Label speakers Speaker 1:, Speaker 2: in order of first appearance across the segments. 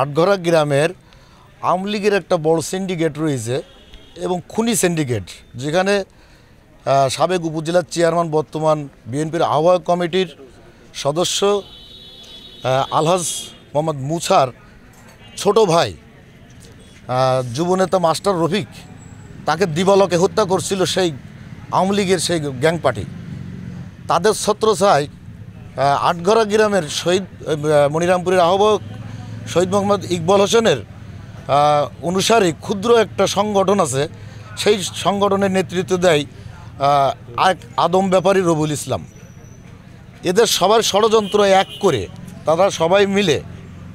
Speaker 1: আটঘরা গ্রামের আওয়ামী লীগের একটা বড় সিন্ডিকেট রয়েছে এবং খুনি সিন্ডিকেট যেখানে সাবেক উপজেলার চেয়ারম্যান বর্তমান বিএনপির আহ্বায়ক কমিটির সদস্য আলহাজ মোহাম্মদ মুছার ছোট ভাই যুবনেতা মাস্টার রফিক তাকে দিবালকে হত্যা করছিল সেই আওয়ামী লীগের সেই গ্যাং পার্টি তাদের ছত্রছায় আটঘরা গ্রামের শহীদ মনিরামপুরের আহ্বায়ক শহীদ মোহাম্মদ ইকবল হোসেনের অনুসারী ক্ষুদ্র একটা সংগঠন আছে সেই সংগঠনের নেতৃত্ব দেয় এক আদম ব্যাপারী রবুল ইসলাম এদের সবার ষড়যন্ত্র এক করে তারা সবাই মিলে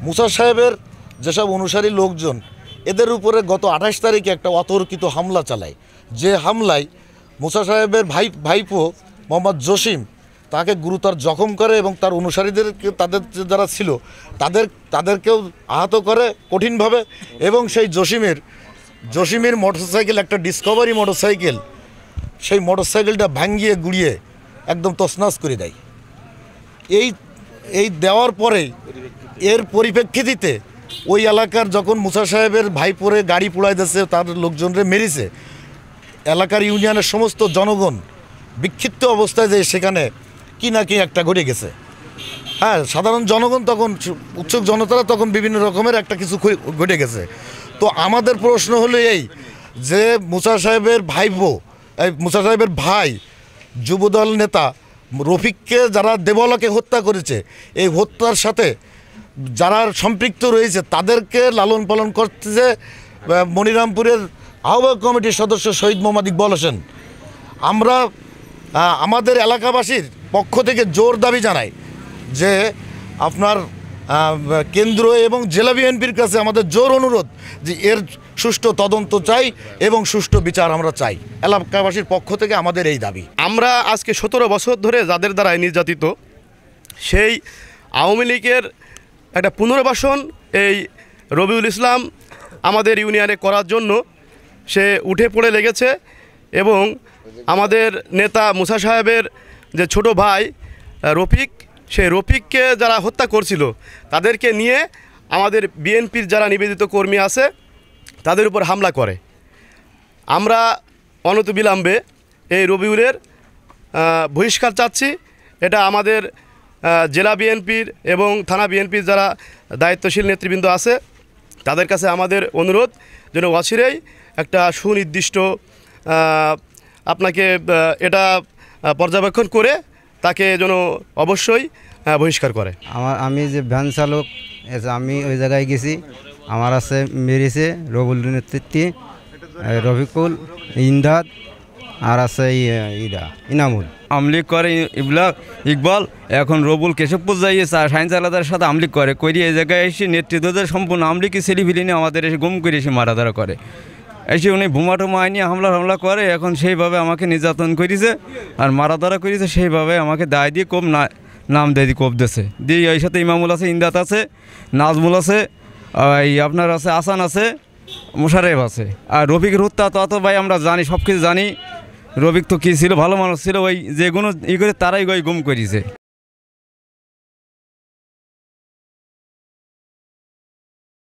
Speaker 1: মুসা সাহেবের যেসব অনুসারী লোকজন এদের উপরে গত আঠাশ তারিখে একটা অতর্কিত হামলা চালায় যে হামলায় মুসা সাহেবের ভাই ভাইপো মোহাম্মদ জসিম তাকে গুরুতর জখম করে এবং তার অনুসারীদের তাদের যারা ছিল তাদের তাদেরকেও আহত করে কঠিনভাবে এবং সেই জসিমের জসিমের মোটরসাইকেল একটা ডিসকভারি মোটরসাইকেল সেই মোটরসাইকেলটা ভাঙিয়ে গুড়িয়ে একদম তসনাস করে দেয় এই এই দেওয়ার পরে এর পরিপ্রেক্ষিতে ওই এলাকার যখন মুসা সাহেবের ভাইপোরে গাড়ি পোড়াই দিয়েছে তার লোকজনরে মেরেছে এলাকার ইউনিয়নের সমস্ত জনগণ বিক্ষিপ্ত অবস্থায় যে সেখানে কি না কি একটা ঘটে গেছে হ্যাঁ সাধারণ জনগণ তখন উৎসুক জনতারা তখন বিভিন্ন রকমের একটা কিছু ঘটে গেছে তো আমাদের প্রশ্ন হলো এই যে মুসা সাহেবের ভাই এই মুসা সাহেবের ভাই যুবদল নেতা রফিককে যারা দেবলাকে হত্যা করেছে এই হত্যার সাথে যারা সম্পৃক্ত রয়েছে তাদেরকে লালন পালন করতেছে মনিরামপুরের আহ্বায়ক কমিটির সদস্য শহীদ মোহাম্মদ ইকবল হোসেন আমরা আমাদের এলাকাবাসীর পক্ষ থেকে জোর দাবি জানাই যে আপনার কেন্দ্র এবং জেলা বিএনপির কাছে আমাদের জোর অনুরোধ যে এর সুষ্ঠু তদন্ত চাই এবং সুষ্ঠু বিচার আমরা চাই এলাকাবাসীর পক্ষ থেকে আমাদের এই দাবি আমরা আজকে সতেরো বছর ধরে যাদের দ্বারা
Speaker 2: নির্যাতিত সেই আওয়ামী লীগের একটা পুনর্বাসন এই রবিউল ইসলাম আমাদের ইউনিয়নে করার জন্য সে উঠে পড়ে লেগেছে এবং আমাদের নেতা মুসা সাহেবের যে ছোট ভাই রফিক সেই রফিককে যারা হত্যা করছিল তাদেরকে নিয়ে আমাদের বিএনপির যারা নিবেদিত কর্মী আছে তাদের উপর হামলা করে আমরা অনতবিলম্বে এই রবিউরের বহিষ্কার চাচ্ছি এটা আমাদের জেলা বিএনপির এবং থানা বিএনপির যারা দায়িত্বশীল নেতৃবৃন্দ আছে তাদের কাছে আমাদের অনুরোধ যেন অচিরেই একটা সুনির্দিষ্ট আপনাকে এটা পর্যবেক্ষণ করে তাকে যেন অবশ্যই বহিষ্কার করে
Speaker 3: আমার আমি যে ভ্যান চালক আমি ওই জায়গায় গেছি আমার আছে মেরিছে রবুল নেতৃত্বে রবিকুল ইন্দাদ আর আছে ইরা ইনামুল আমলিক করে ইবলাক ইকবাল এখন রবুল কেশবপুর যাইয়েছে আর সাইন্স আলাদার সাথে আমলিক করে কইরি এই জায়গায় এসে নেতৃত্বদের সম্পূর্ণ আমলিকই সেলিফিলিনে নিয়ে আমাদের এসে গুম করে এসে মারাধারা করে এসে উনি বোমা টোমা আইনি হামলা হামলা করে এখন সেইভাবে আমাকে নির্যাতন করেছে আর মারা ধরা করেছে সেইভাবে আমাকে দায় দিয়ে কম না নাম দেয় কোপ দিয়েছে দিয়ে ওই সাথে ইমামুল আছে ইন্দাত আছে নাজমুল আছে এই আপনার আছে আসান আছে মোশারেফ আছে আর রবিকের হত্যা তত ভাই আমরা জানি সব কিছু জানি রবিক তো কী ছিল ভালো মানুষ ছিল ওই যেগুলো ই করে তারাই গই গুম
Speaker 2: করিয়েছে